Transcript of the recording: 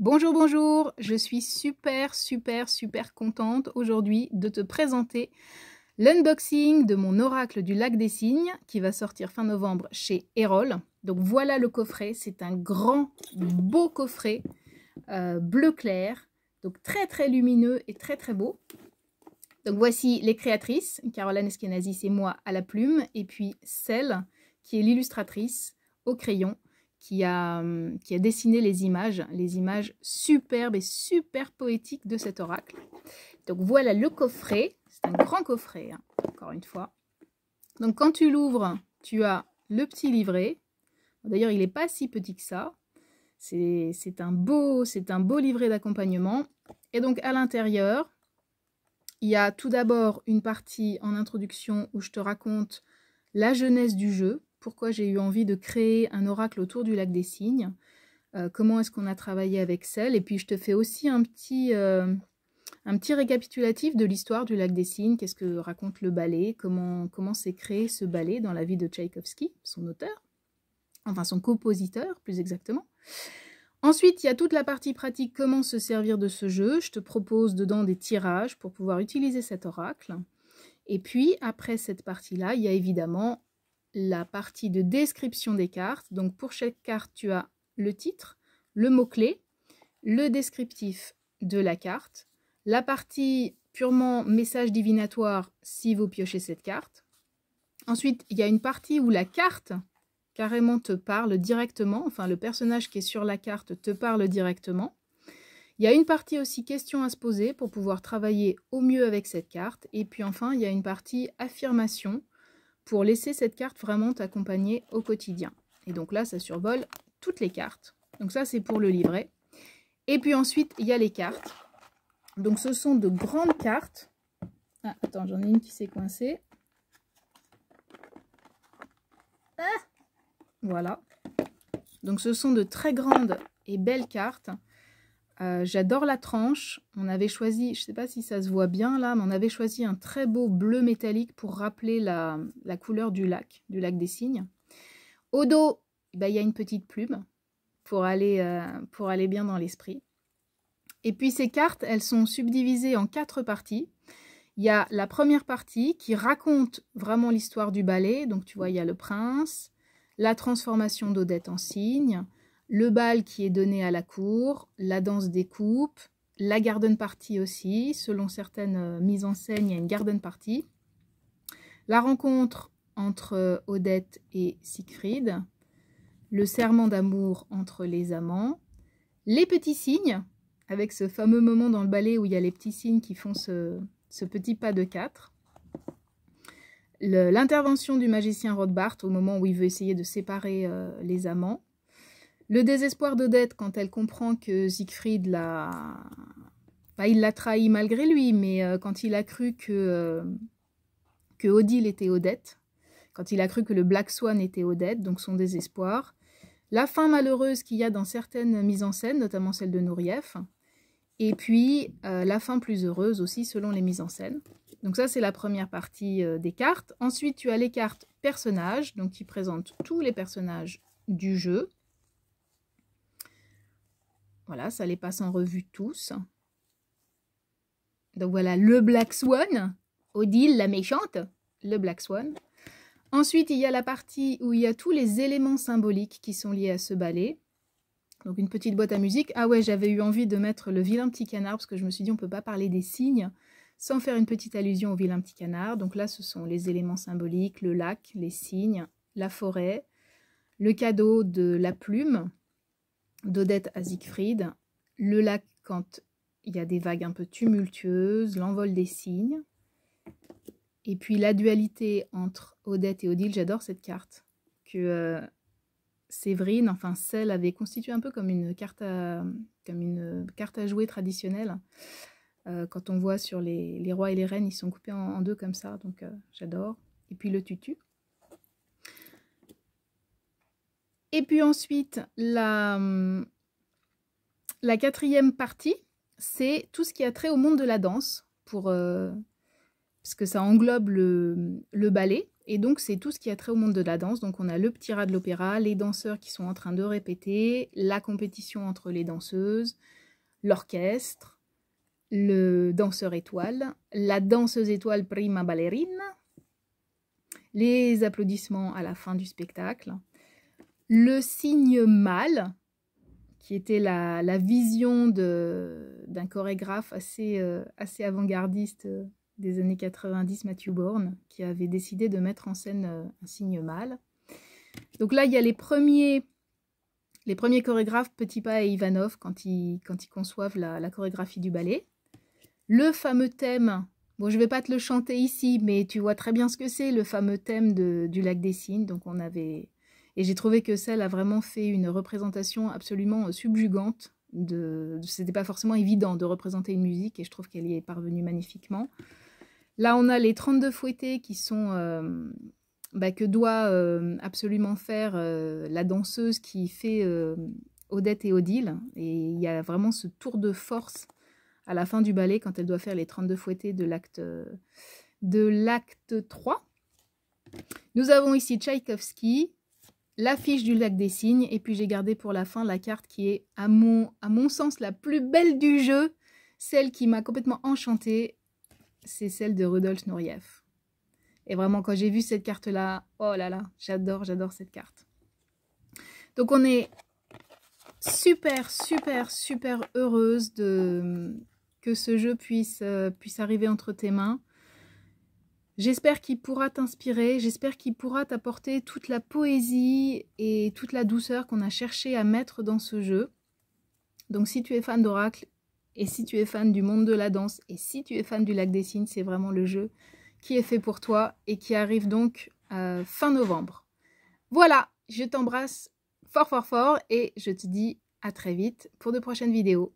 Bonjour, bonjour, je suis super, super, super contente aujourd'hui de te présenter l'unboxing de mon oracle du lac des signes qui va sortir fin novembre chez Erol. Donc voilà le coffret, c'est un grand, beau coffret euh, bleu clair, donc très très lumineux et très très beau. Donc voici les créatrices, Caroline Eskenazi, c'est moi à la plume, et puis celle qui est l'illustratrice au crayon qui a, hum, qui a dessiné les images, les images superbes et super poétiques de cet oracle. Donc voilà le coffret, c'est un grand coffret, hein, encore une fois. Donc quand tu l'ouvres, tu as le petit livret. D'ailleurs, il n'est pas si petit que ça. C'est un, beau, un beau livret d'accompagnement. Et donc à l'intérieur, il y a tout d'abord une partie en introduction où je te raconte la jeunesse du jeu, pourquoi j'ai eu envie de créer un oracle autour du lac des cygnes, euh, comment est-ce qu'on a travaillé avec Celle, et puis je te fais aussi un petit, euh, un petit récapitulatif de l'histoire du lac des cygnes, qu'est-ce que raconte le ballet, comment, comment s'est créé ce ballet dans la vie de Tchaïkovski, son auteur, enfin son compositeur plus exactement. Ensuite, il y a toute la partie pratique, comment se servir de ce jeu. Je te propose dedans des tirages pour pouvoir utiliser cet oracle. Et puis, après cette partie-là, il y a évidemment la partie de description des cartes. Donc pour chaque carte, tu as le titre, le mot-clé, le descriptif de la carte, la partie purement message divinatoire si vous piochez cette carte. Ensuite, il y a une partie où la carte carrément te parle directement, enfin le personnage qui est sur la carte te parle directement. Il y a une partie aussi question à se poser pour pouvoir travailler au mieux avec cette carte. Et puis enfin, il y a une partie affirmation pour laisser cette carte vraiment t'accompagner au quotidien. Et donc là, ça survole toutes les cartes. Donc ça, c'est pour le livret. Et puis ensuite, il y a les cartes. Donc ce sont de grandes cartes. Ah, attends, j'en ai une qui s'est coincée. Ah voilà. Donc ce sont de très grandes et belles cartes euh, j'adore la tranche. On avait choisi, je ne sais pas si ça se voit bien là, mais on avait choisi un très beau bleu métallique pour rappeler la, couleur du lac, du lac des cygnes. Au dos, bah, il y a une petite plume pour aller, euh, pour aller bien dans l'esprit. Et puis ces cartes, elles sont subdivisées en quatre parties. Il y a la première partie qui raconte vraiment l'histoire du ballet. Donc tu vois, il y a le prince, la transformation d'Odette en cygne, le bal qui est donné à la cour, la danse des coupes, la garden party aussi, selon certaines euh, mises en scène, il y a une garden party. La rencontre entre euh, Odette et Siegfried, le serment d'amour entre les amants, les petits signes, avec ce fameux moment dans le ballet où il y a les petits signes qui font ce, petit pas de quatre, l'intervention du magicien Rothbart au moment où il veut essayer de séparer euh, les amants, le désespoir d'Odette quand elle comprend que Siegfried l'a... pas bah, il l'a trahi malgré lui, mais euh, quand il a cru que, euh, que Odile était Odette, quand il a cru que le Black Swan était Odette, donc son désespoir, la fin malheureuse qu'il y a dans certaines mises en scène, notamment celle de Nourieff, et puis euh, la fin plus heureuse aussi selon les mises en scène. Donc ça c'est la première partie des cartes. Ensuite tu as les cartes personnages, donc qui présentent tous les personnages du jeu. Voilà, ça les passe en revue tous. Donc voilà, le Black Swan, Odile la méchante, le Black Swan. Ensuite, il y a la partie où il y a tous les éléments symboliques qui sont liés à ce ballet. Donc une petite boîte à musique. Ah ouais, j'avais eu envie de mettre le vilain petit canard parce que je me suis dit on ne peut pas parler des signes sans faire une petite allusion au vilain petit canard. Donc là, ce sont les éléments symboliques, le lac, les signes, la forêt, le cadeau de la plume, d'Odette à Siegfried, le lac quand il y a des vagues un peu tumultueuses, l'envol des cygnes, et puis la dualité entre Odette et Odile, j'adore cette carte, que euh, Séverine, enfin celle, avait constituée un peu comme une carte à, comme une carte à jouer traditionnelle. Euh, quand on voit sur les, rois et les reines, ils sont coupés en, deux comme ça, donc euh, j'adore. Et puis le tutu. Et puis ensuite, hum, la, quatrième partie, c'est tout ce qui a trait au monde de la danse, pour, euh, parce que ça englobe le, le ballet. Et donc, c'est tout ce qui a trait au monde de la danse. Donc, on a le petit rat de l'opéra, les danseurs qui sont en train de répéter, la compétition entre les danseuses, l'orchestre, le danseur étoile, la danseuse étoile prima ballerine, les applaudissements à la fin du spectacle le signe mâle, qui était la, vision d'un chorégraphe assez, euh, assez avant-gardiste euh, des années 90, Matthew Bourne, qui avait décidé de mettre en scène euh, un signe mâle. Donc là, il y a les premiers, les premiers chorégraphes, Petit et Ivanov, quand ils, quand ils conçoivent la, chorégraphie du ballet. Le fameux thème, bon, je ne vais pas te le chanter ici, mais tu vois très bien ce que c'est, le fameux thème du lac des Signes. Donc on avait et j'ai trouvé que celle a vraiment fait une représentation absolument euh, subjugante. De... C'était pas forcément évident de représenter une musique et je trouve qu'elle y est parvenue magnifiquement. Là, on a les 32 fouettés qui sont. Euh, bah, que doit euh, absolument faire la danseuse qui fait Odette et Odile. Et il y a vraiment ce tour de force à la fin du ballet quand elle doit faire les 32 fouettés de l'acte de l'acte 3. Nous avons ici Tchaïkovski, l'affiche du lac des signes, et puis j'ai gardé pour la fin la carte qui est, à mon, à mon sens, la plus belle du jeu, celle qui m'a complètement enchantée, c'est celle de Rudolf Nourieff. Et vraiment, quand j'ai vu cette carte-là, oh là là, j'adore, j'adore cette carte. Donc on est super, super, super heureuse de, que ce jeu puisse, euh, puisse arriver entre tes mains. J'espère qu'il pourra t'inspirer, j'espère qu'il pourra t'apporter toute la poésie et toute la douceur qu'on a cherché à mettre dans ce jeu. Donc si tu es fan d'Oracle, et si tu es fan du monde de la danse, et si tu es fan du lac des signes, c'est vraiment le jeu qui est fait pour toi et qui arrive donc euh, fin novembre. Voilà, je t'embrasse fort fort fort et je te dis à très vite pour de prochaines vidéos.